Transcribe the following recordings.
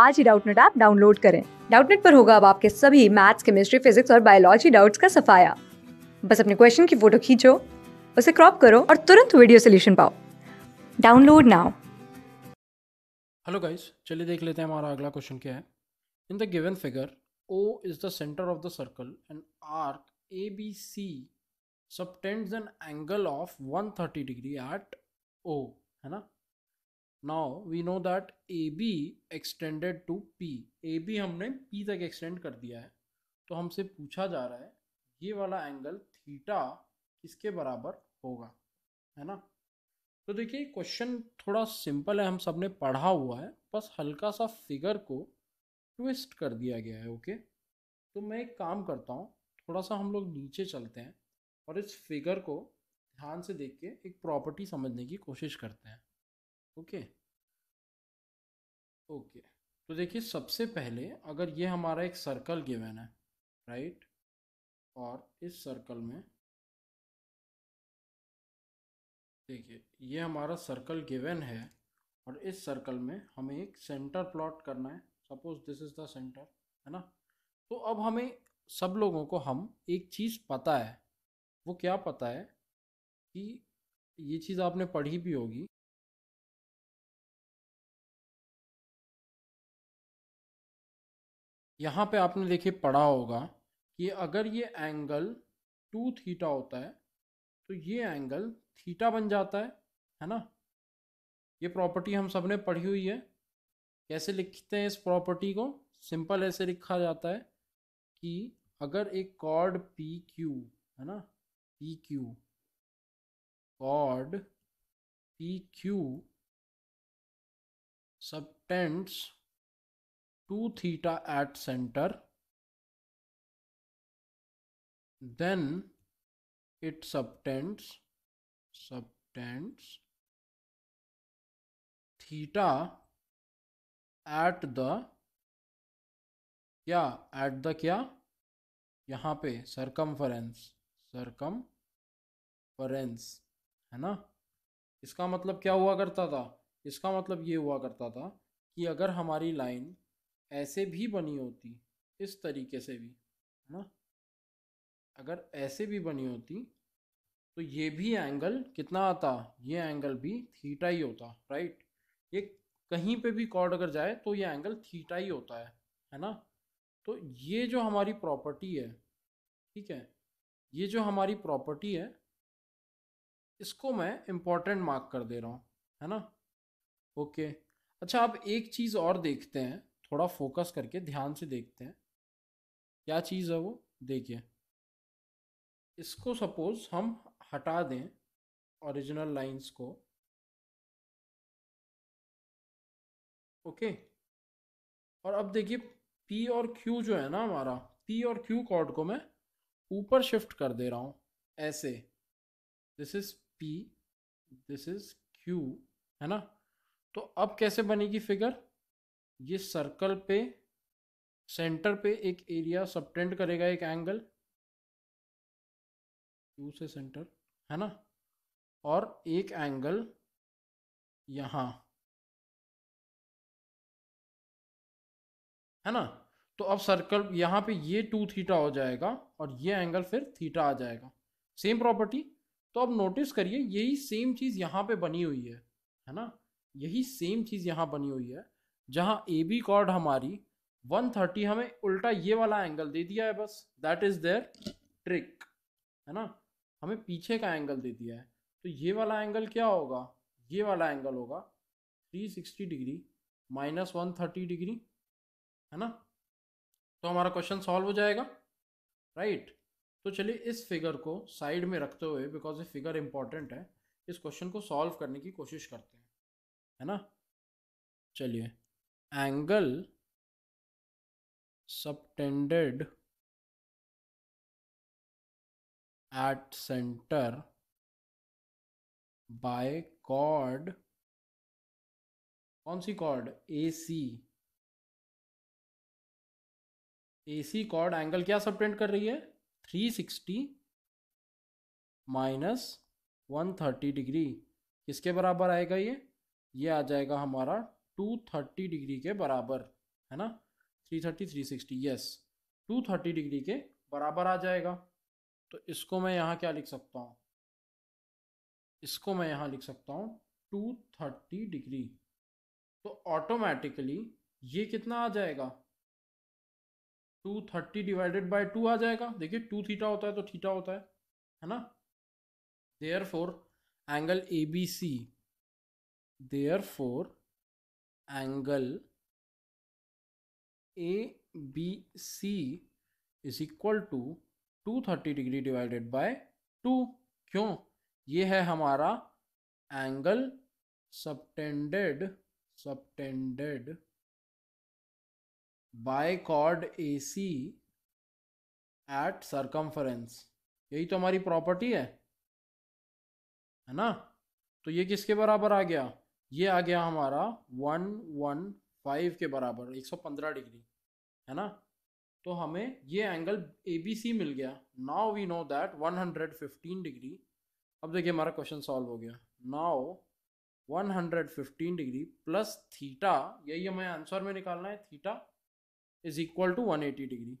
आज ही Doubtnut app download करें डाउटनेट पर होगा अब आपके सभी मैथ्स केमिस्ट्री फिजिक्स और बायोलॉजी डाउट्स का सफाया बस अपने क्वेश्चन की फोटो खींचो उसे क्रॉप करो और तुरंत वीडियो सोल्यूशन पाओ डाउनलोड नाउ हेलो गाइस चलिए देख लेते हैं हमारा अगला क्वेश्चन क्या है in the given figure O is the centre of the circle and arc A B C subtends an angle of 130 degree at O है ना now we know that A B extended to P A B हमने P तक extend कर दिया है तो हमसे पूछा जा रहा है ये वाला एंगल थीटा किसके बराबर होगा है ना तो देखिए क्वेश्चन थोड़ा सिंपल है हम सब ने पढ़ा हुआ है बस हल्का सा फिगर को ट्विस्ट कर दिया गया है ओके तो मैं एक काम करता हूँ थोड़ा सा हम लोग नीचे चलते हैं और इस फिगर को ध्यान से देख के एक प्रॉपर्टी समझने की कोशिश करते हैं ओके ओके तो देखिए सबसे पहले अगर ये हमारा एक सर्कल गिवन है राइट और इस सर्कल में देखिए ये हमारा सर्कल गिवन है और इस सर्कल में हमें एक सेंटर प्लॉट करना है suppose this is the centre है ना तो अब हमें सब लोगों को हम एक चीज़ पता है वो क्या पता है कि ये चीज़ आपने पढ़ी भी होगी यहाँ पे आपने देखिए पढ़ा होगा कि अगर ये एंगल टू थीटा होता है तो ये एंगल थीटा बन जाता है है ना ये प्रॉपर्टी हम सब ने पढ़ी हुई है कैसे लिखते हैं इस प्रॉपर्टी को सिंपल ऐसे लिखा जाता है कि अगर एक कॉर्ड पी क्यू है ना P Q chord P Q subtends two theta at centre then it subtends subtends theta at the क्या एट द क्या यहाँ पे सरकमफरेंस फरेंस है ना इसका मतलब क्या हुआ करता था इसका मतलब ये हुआ करता था कि अगर हमारी लाइन ऐसे भी बनी होती इस तरीके से भी है ना अगर ऐसे भी बनी होती तो ये भी एंगल कितना आता ये एंगल भी थीटा ही होता राइट ये कहीं पे भी कॉर्ड अगर जाए तो ये एंगल थीटा ही होता है है ना तो ये जो हमारी प्रॉपर्टी है ठीक है ये जो हमारी प्रॉपर्टी है इसको मैं इम्पोर्टेंट मार्क कर दे रहा हूँ है ना ओके अच्छा आप एक चीज़ और देखते हैं थोड़ा फोकस करके ध्यान से देखते हैं क्या चीज़ है वो देखिए इसको सपोज हम हटा दें ओरिजिनल लाइंस को ओके और अब देखिए पी और क्यू जो है ना हमारा पी और क्यू कॉर्ड को मैं ऊपर शिफ्ट कर दे रहा हूँ ऐसे this is P this is Q है ना तो अब कैसे बनेगी फिगर ये सर्कल पे सेंटर पे एक एरिया सबटेंड करेगा एक एंगल टू से सेंटर है ना और एक एंगल यहाँ है ना तो अब सर्कल यहाँ पे ये टू थीटा हो जाएगा और ये एंगल फिर थीटा आ जाएगा सेम प्रॉपर्टी तो अब नोटिस करिए यही सेम चीज़ यहाँ पे बनी हुई है है ना यही सेम चीज़ यहाँ बनी हुई है जहां ए बी कॉर्ड हमारी 130 हमें उल्टा ये वाला एंगल दे दिया है बस दैट इज देयर ट्रिक है ना हमें पीछे का एंगल दे दिया है तो ये वाला एंगल क्या होगा ये वाला एंगल होगा 360 डिग्री माइनस वन डिग्री है ना तो हमारा क्वेश्चन सॉल्व हो जाएगा राइट तो चलिए इस फिगर को साइड में रखते हुए बिकॉज ये फिगर इंपॉर्टेंट है इस क्वेश्चन को सॉल्व करने की कोशिश करते हैं है ना चलिए angle subtended at center by chord कौन सी chord A C A C chord angle क्या सबटेंड कर रही है three sixty minus one thirty degree किसके बराबर आएगा ये ये आ जाएगा हमारा 230 डिग्री के बराबर है ना 330 360 यस 230 डिग्री के बराबर आ जाएगा तो इसको मैं यहाँ क्या लिख सकता हूँ इसको मैं यहाँ लिख सकता हूँ 230 डिग्री तो ऑटोमेटिकली ये कितना आ जाएगा 230 डिवाइडेड बाय टू आ जाएगा देखिए टू थीटा होता है तो थीटा होता है है ना therefore angle A B C therefore angle A B C is equal to two thirty degree divided by two क्यों ये है हमारा angle subtended subtended by chord A C at circumference यही तो हमारी प्रॉपर्टी है है ना तो ये किसके बराबर आ गया ये आ गया हमारा वन वन फाइव के बराबर एक सौ पंद्रह डिग्री है ना तो हमें ये एंगल ए बी सी मिल गया now we know that one hundred fifteen degree अब देखिए हमारा क्वेश्चन सॉल्व हो गया now one hundred fifteen degree plus theta यही हमें आंसर में निकालना है theta is equal to one eighty degree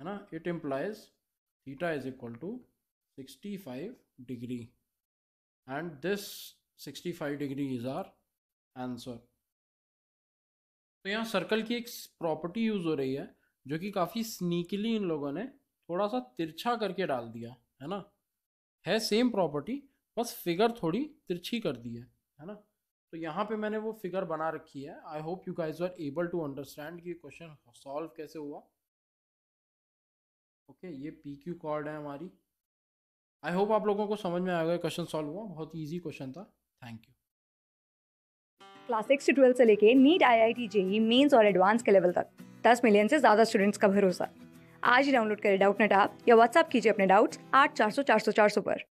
है ना it implies theta is equal to sixty five degree and this 65 degree is our answer तो यहाँ सर्कल की एक प्रॉपर्टी यूज हो रही है जो कि काफ़ी स्नीकली इन लोगों ने थोड़ा सा तिरछा करके डाल दिया है ना है सेम प्रॉपर्टी बस फिगर थोड़ी तिरछी कर दी है है ना तो यहाँ पे मैंने वो फिगर बना रखी है I hope you guys are able to understand कि क्वेश्चन सॉल्व कैसे हुआ ओके okay, ये पी क्यू कॉर्ड है हमारी आई होप आप लोगों को समझ में आ गया क्वेश्चन सॉल्व हुआ बहुत ईजी क्वेश्चन था थैंक यू क्लास सिक्स से ट्वेल्थ से लेके NEET I I T JEE Mains और एडवांस के लेवल तक दस मिलियन से ज़्यादा स्टूडेंट्स का भरोसा आज ही डाउनलोड करें डाउट नेट आप या व्हाट्सअप कीजिए अपने डाउट्स आठ चार सौ चार सौ चार सौ पर